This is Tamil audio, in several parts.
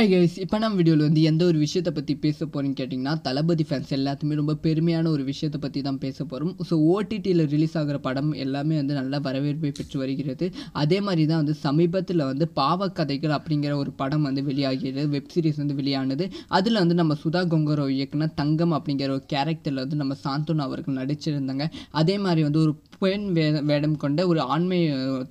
ஹாய் கைஸ் இப்போ நம்ம வீடியோவில் வந்து எந்த ஒரு விஷயத்தை பற்றி பேச போகிறீங்கன்னு கேட்டிங்கன்னா தளபதி ஃபேன்ஸ் எல்லாத்துமே ரொம்ப பெருமையான ஒரு விஷயத்தை பற்றி தான் பேச போகிறோம் ஸோ ஓடிடியில் ரிலீஸ் ஆகிற படம் எல்லாமே வந்து நல்ல வரவேற்பை பெற்று வருகிறது அதே மாதிரி தான் வந்து சமீபத்தில் வந்து பாவக்கதைகள் அப்படிங்கிற ஒரு படம் வந்து வெளியாகிறது வெப்சீரிஸ் வந்து வெளியானது அதில் வந்து நம்ம சுதா கொங்கரோ இயக்குனா தங்கம் அப்படிங்கிற ஒரு கேரக்டரில் வந்து நம்ம சாந்தோனா அவர்கள் நடிச்சிருந்தாங்க அதே மாதிரி வந்து ஒரு வே வேடம் கொண்ட ஒரு ஆண்மை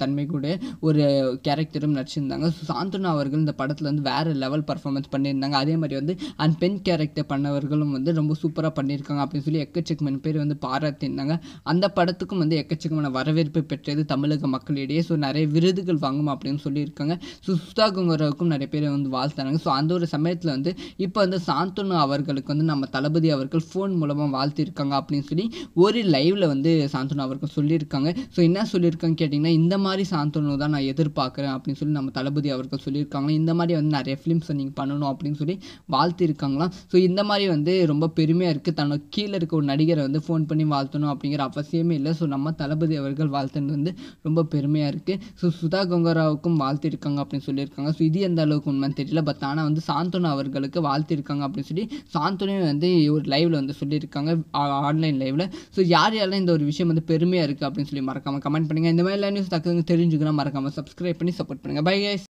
தன்மை கூட ஒரு கேரக்டரும் நடிச்சிருந்தாங்க சாந்தனா அவர்கள் இந்த படத்தில் வந்து வேறு லெவல் பர்ஃபார்மன்ஸ் பண்ணியிருந்தாங்க அதே மாதிரி வந்து அண்ட் பெண் கேரக்டர் பண்ணவர்களும் வந்து ரொம்ப சூப்பராக பண்ணியிருக்காங்க அப்படின்னு சொல்லி எக்கச்சக்கமான பேர் வந்து பாராட்டியிருந்தாங்க அந்த படத்துக்கும் வந்து எக்கச்சக்கமான வரவேற்பு பெற்றது தமிழக மக்களிடையே ஸோ நிறைய விருதுகள் வாங்கும் அப்படின்னு சொல்லியிருக்காங்க சுஸ்தா குங்கரவுக்கும் நிறைய பேர் வந்து வாழ்த்தினாங்க ஸோ அந்த ஒரு சமயத்தில் வந்து இப்போ வந்து சாந்தனு அவர்களுக்கு வந்து நம்ம தளபதி அவர்கள் ஃபோன் மூலமாக வாழ்த்திருக்காங்க அப்படின்னு சொல்லி ஒரு லைவில் வந்து சாந்தனு அவர்கள் சொல்லியிருக்காங்க ஸோ என்ன சொல்லியிருக்காங்கன்னு கேட்டிங்கன்னா இந்த மாதிரி சாந்தனு தான் நான் எதிர்பார்க்குறேன் அப்படின்னு சொல்லி நம்ம தளபதி அவர்கள் சொல்லியிருக்காங்க இந்த மாதிரி வந்து நிறைய ஃபிலிம்ஸை நீங்கள் பண்ணணும் அப்படின்னு சொல்லி வாழ்த்திருக்காங்களாம் ஸோ இந்த மாதிரி வந்து ரொம்ப பெருமையாக இருக்குது தன்னோட கீழே இருக்க ஒரு நடிகரை வந்து ஃபோன் பண்ணி வாழ்த்தணும் அப்படிங்கிற அவசியமே இல்லை ஸோ நம்ம தளபதி அவர்கள் வாழ்த்துனது வந்து ரொம்ப பெருமையாக இருக்குது ஸோ சுதா கங்கராவுக்கும் வாழ்த்திருக்காங்க அப்படின்னு சொல்லியிருக்காங்க ஸோ இது எந்த அளவுக்கு உண்மைன்னு தெரியல பட் ஆனால் வந்து சாந்தனு அவர்களுக்கு வாழ்த்திருக்காங்க அப்படின்னு சொல்லி சாந்தனு வந்து ஒரு லைவில் வந்து சொல்லியிருக்காங்க ஆன்லைன் லைவில் ஸோ யார் யாரெல்லாம் இந்த ஒரு விஷயம் வந்து பெருமையாக இருக்குது அப்படின்னு சொல்லி மறக்காமல் கமெண்ட் பண்ணுங்கள் இந்த மாதிரிலாம் நியூஸ் தக்கங்க தெரிஞ்சுக்கணும் மறக்காமல் சப்ஸ்கிரைப் பண்ணி சப்போர்ட் பண்ணுங்கள் பை கைஸ்